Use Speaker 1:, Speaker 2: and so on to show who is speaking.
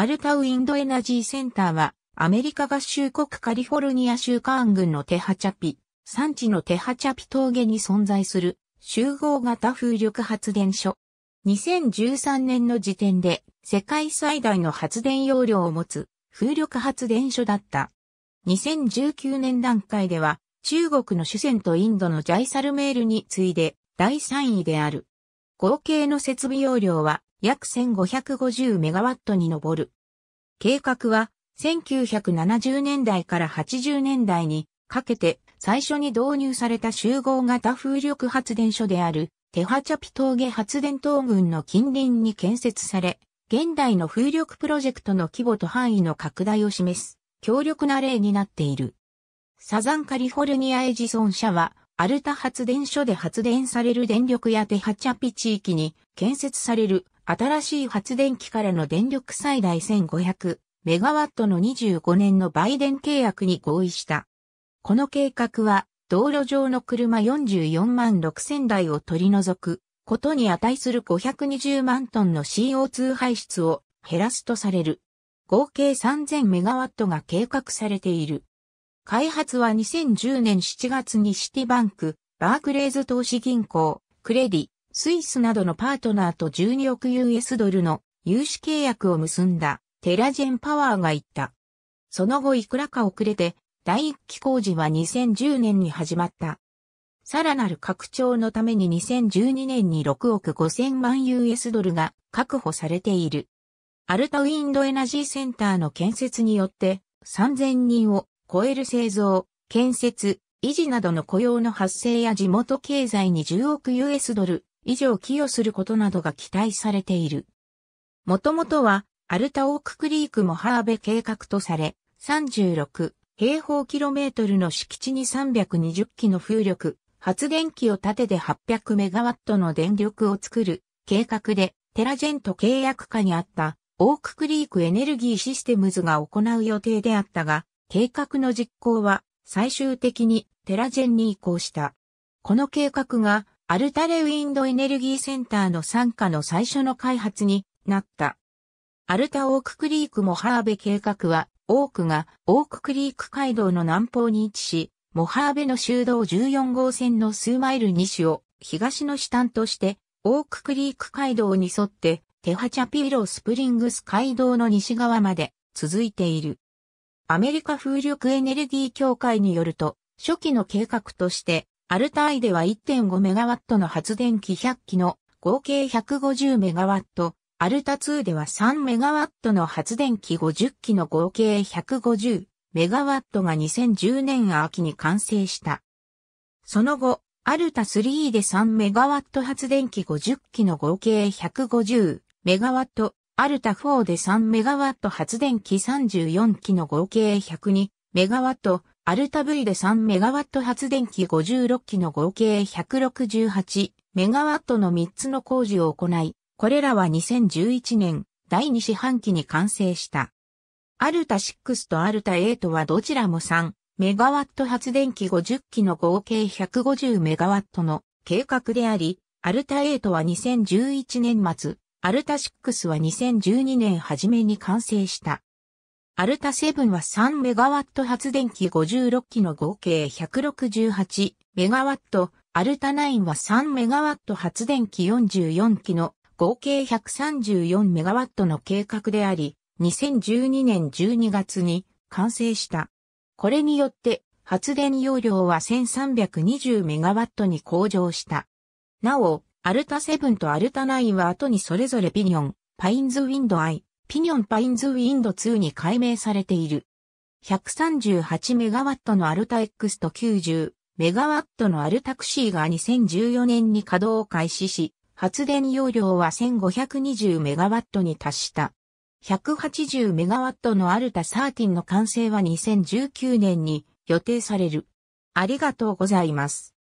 Speaker 1: アルタウインドエナジーセンターは、アメリカ合衆国カリフォルニア州カーン郡のテハチャピ、産地のテハチャピ峠に存在する集合型風力発電所。2013年の時点で世界最大の発電容量を持つ風力発電所だった。2019年段階では中国の主戦とインドのジャイサルメールに次いで第3位である。合計の設備容量は約1550メガワットに上る。計画は1970年代から80年代にかけて最初に導入された集合型風力発電所であるテハチャピ峠発電等群の近隣に建設され、現代の風力プロジェクトの規模と範囲の拡大を示す強力な例になっている。サザンカリフォルニアエジソン社は、アルタ発電所で発電される電力やテハチャピ地域に建設される新しい発電機からの電力最大1500メガワットの25年の売電契約に合意した。この計画は、道路上の車44万6000台を取り除くことに値する520万トンの CO2 排出を減らすとされる。合計3000メガワットが計画されている。開発は2010年7月にシティバンク、バークレーズ投資銀行、クレディ、スイスなどのパートナーと12億 US ドルの融資契約を結んだテラジェンパワーが言った。その後いくらか遅れて第1期工事は2010年に始まった。さらなる拡張のために2012年に6億5000万 US ドルが確保されている。アルタウィンドエナジーセンターの建設によって3000人を超える製造、建設、維持などの雇用の発生や地元経済に10億 US ドル以上寄与することなどが期待されている。もともとは、アルタオーククリークもハーベ計画とされ、36平方キロメートルの敷地に320基の風力、発電機をてて800メガワットの電力を作る計画で、テラジェント契約下にあったオーククリークエネルギーシステムズが行う予定であったが、計画の実行は最終的にテラジェンに移行した。この計画がアルタレウィンドエネルギーセンターの参加の最初の開発になった。アルタオーククリークモハーベ計画は、オークがオーククリーク街道の南方に位置し、モハーベの修道14号線の数マイル西を東の支端として、オーククリーク街道に沿って、テハチャピーロスプリングス街道の西側まで続いている。アメリカ風力エネルギー協会によると、初期の計画として、アルタイでは 1.5MW の発電機100機の合計 150MW、アルタ2では 3MW の発電機50機の合計 150MW が2010年秋に完成した。その後、アルタ3で 3MW 発電機50機の合計 150MW、アルタ4で 3MW 発電機34機の合計 102MW、アルタ V で3メガワット発電機56機の合計168メガワットの3つの工事を行い、これらは2011年第2四半期に完成した。アルタ6とアルタ8はどちらも3メガワット発電機50機の合計150メガワットの計画であり、アルタ8は2011年末、アルタ6は2012年初めに完成した。アルタ7は3メガワット発電機56機の合計168メガワット、アルタ9は3メガワット発電機44機の合計134メガワットの計画であり、2012年12月に完成した。これによって発電容量は1320メガワットに向上した。なお、アルタ7とアルタ9は後にそれぞれビニオン、パインズウィンドアイ、ピニョンパインズウィンド2に改名されている。138MW のアルタ X と 90MW のアルタクシーが2014年に稼働を開始し、発電容量は 1520MW に達した。180MW のアルタ13の完成は2019年に予定される。ありがとうございます。